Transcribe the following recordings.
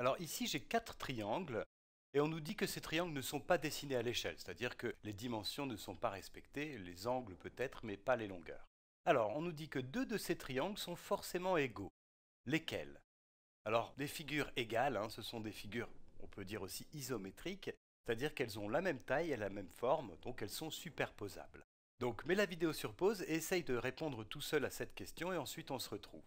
Alors ici, j'ai quatre triangles. Et on nous dit que ces triangles ne sont pas dessinés à l'échelle, c'est-à-dire que les dimensions ne sont pas respectées, les angles peut-être, mais pas les longueurs. Alors, on nous dit que deux de ces triangles sont forcément égaux. Lesquels Alors, des figures égales, hein, ce sont des figures, on peut dire aussi isométriques, c'est-à-dire qu'elles ont la même taille et la même forme, donc elles sont superposables. Donc, mets la vidéo sur pause et essaye de répondre tout seul à cette question et ensuite on se retrouve.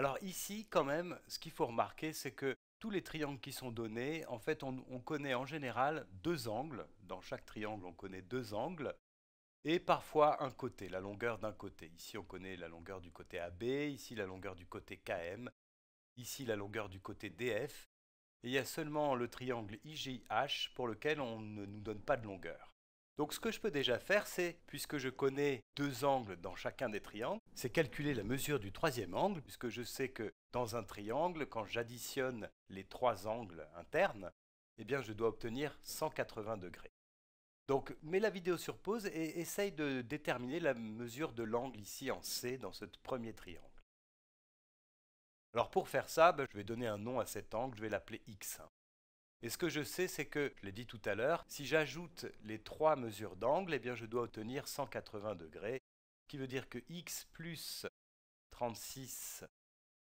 Alors ici, quand même, ce qu'il faut remarquer, c'est que tous les triangles qui sont donnés, en fait, on, connaît en général deux angles. Dans chaque triangle, on connaît deux angles. Et parfois un côté, la longueur d'un côté. Ici, on connaît la longueur du côté AB, ici la longueur du côté KM, ici la longueur du côté DF. Et il y a seulement le triangle IGH pour lequel on ne nous donne pas de longueur. Donc ce que je peux déjà faire, c'est, puisque je connais deux angles dans chacun des triangles, c'est calculer la mesure du troisième angle, puisque je sais que dans un triangle, quand j'additionne les trois angles internes, eh bien je dois obtenir 180 degrés. Donc mets la vidéo sur pause et essaye de déterminer la mesure de l'angle ici en C dans ce premier triangle. Alors pour faire ça, ben, je vais donner un nom à cet angle, je vais l'appeler X1. Et ce que je sais, c'est que, je l'ai dit tout à l'heure, si j'ajoute les trois mesures d'angle, eh bien je dois obtenir 180 degrés, ce qui veut dire que x plus 36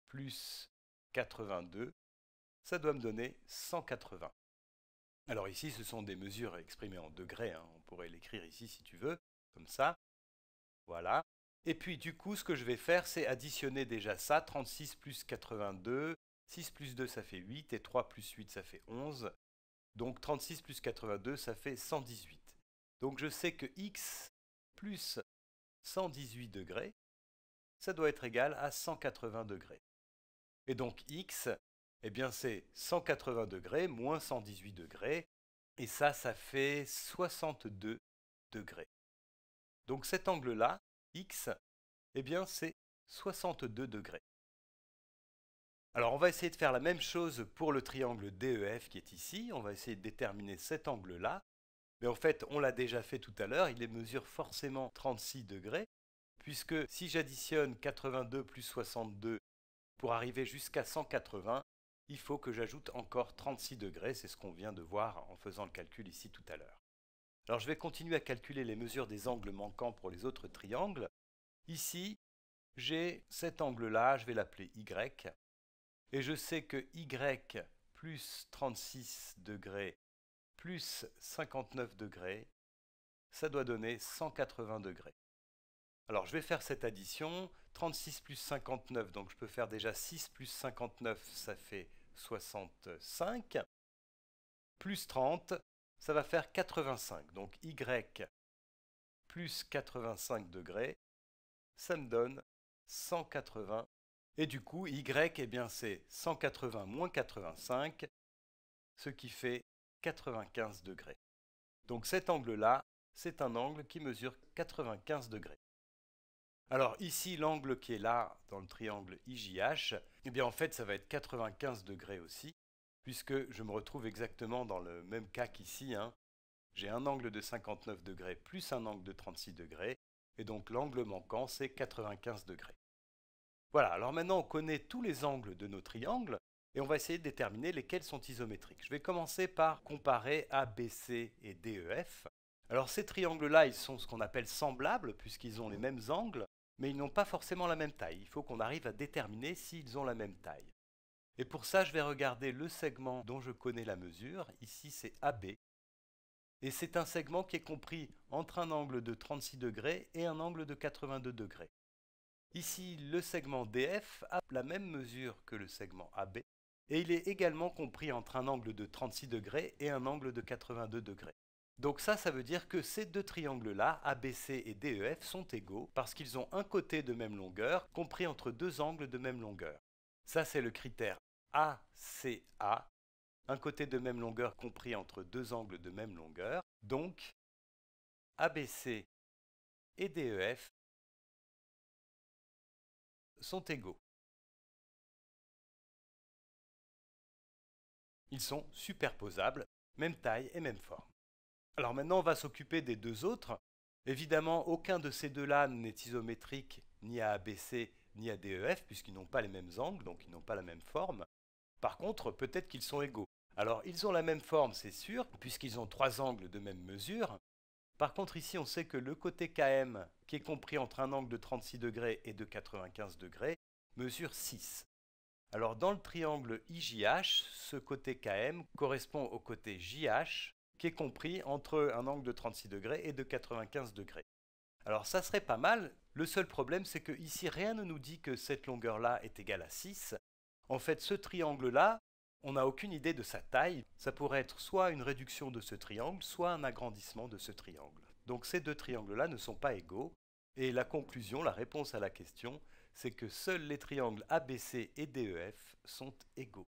plus 82, ça doit me donner 180. Alors ici, ce sont des mesures exprimées en degrés, hein. on pourrait l'écrire ici si tu veux, comme ça. Voilà. Et puis du coup, ce que je vais faire, c'est additionner déjà ça, 36 plus 82, 6 plus 2, ça fait 8, et 3 plus 8, ça fait 11. Donc 36 plus 82, ça fait 118. Donc je sais que x plus 118 degrés, ça doit être égal à 180 degrés. Et donc x, eh bien c'est 180 degrés moins 118 degrés, et ça, ça fait 62 degrés. Donc cet angle-là, x, eh bien c'est 62 degrés. Alors on va essayer de faire la même chose pour le triangle DEF qui est ici, on va essayer de déterminer cet angle-là, mais en fait on l'a déjà fait tout à l'heure, il mesure forcément 36 degrés, puisque si j'additionne 82 plus 62 pour arriver jusqu'à 180, il faut que j'ajoute encore 36 degrés, c'est ce qu'on vient de voir en faisant le calcul ici tout à l'heure. Alors je vais continuer à calculer les mesures des angles manquants pour les autres triangles. Ici, j'ai cet angle-là, je vais l'appeler Y et je sais que y plus 36 degrés plus 59 degrés, ça doit donner 180 degrés. Alors je vais faire cette addition, 36 plus 59, donc je peux faire déjà 6 plus 59, ça fait 65, plus 30, ça va faire 85, donc y plus 85 degrés, ça me donne 180 et du coup, y, eh bien, c'est 180 moins 85, ce qui fait 95 degrés. Donc cet angle-là, c'est un angle qui mesure 95 degrés. Alors ici, l'angle qui est là, dans le triangle IJH, eh bien en fait, ça va être 95 degrés aussi, puisque je me retrouve exactement dans le même cas qu'ici. Hein. J'ai un angle de 59 degrés plus un angle de 36 degrés, et donc l'angle manquant, c'est 95 degrés. Voilà, alors maintenant on connaît tous les angles de nos triangles et on va essayer de déterminer lesquels sont isométriques. Je vais commencer par comparer ABC et DEF. Alors ces triangles-là, ils sont ce qu'on appelle semblables puisqu'ils ont les mhm. mêmes angles, mais ils n'ont pas forcément la même taille. Il faut qu'on arrive à déterminer s'ils ont la même taille. Et pour ça, je vais regarder le segment dont je connais la mesure. Ici, c'est AB. Et c'est un segment qui est compris entre un angle de 36 degrés et un angle de 82 degrés. Ici, le segment DF a la même mesure que le segment AB et il est également compris entre un angle de 36 degrés et un angle de 82 degrés. Donc ça, ça veut dire que ces deux triangles-là, ABC et DEF, sont égaux parce qu'ils ont un côté de même longueur, compris entre deux angles de même longueur. Ça, c'est le critère ACA, un côté de même longueur compris entre deux angles de même longueur. Donc, ABC et DEF sont égaux. Ils sont superposables, même taille et même forme. Alors maintenant, on va s'occuper des deux autres. Évidemment, aucun de ces deux-là n'est isométrique ni à ABC ni à DEF, puisqu'ils n'ont pas les mêmes angles, donc ils n'ont pas la même forme. Par contre, peut-être qu'ils sont égaux. Alors, ils ont la même forme, c'est sûr, puisqu'ils ont trois angles de même mesure, par contre, ici, on sait que le côté KM, qui est compris entre un angle de 36 degrés et de 95 degrés, mesure 6. Alors dans le triangle IJH, ce côté KM correspond au côté JH, qui est compris entre un angle de 36 degrés et de 95 degrés. Alors ça serait pas mal, le seul problème c'est que ici rien ne nous dit que cette longueur-là est égale à 6. En fait, ce triangle-là, on n'a aucune idée de sa taille. Ça pourrait être soit une réduction de ce triangle, soit un agrandissement de ce triangle. Donc ces deux triangles-là ne sont pas égaux. Et la conclusion, la réponse à la question, c'est que seuls les triangles ABC et DEF sont égaux.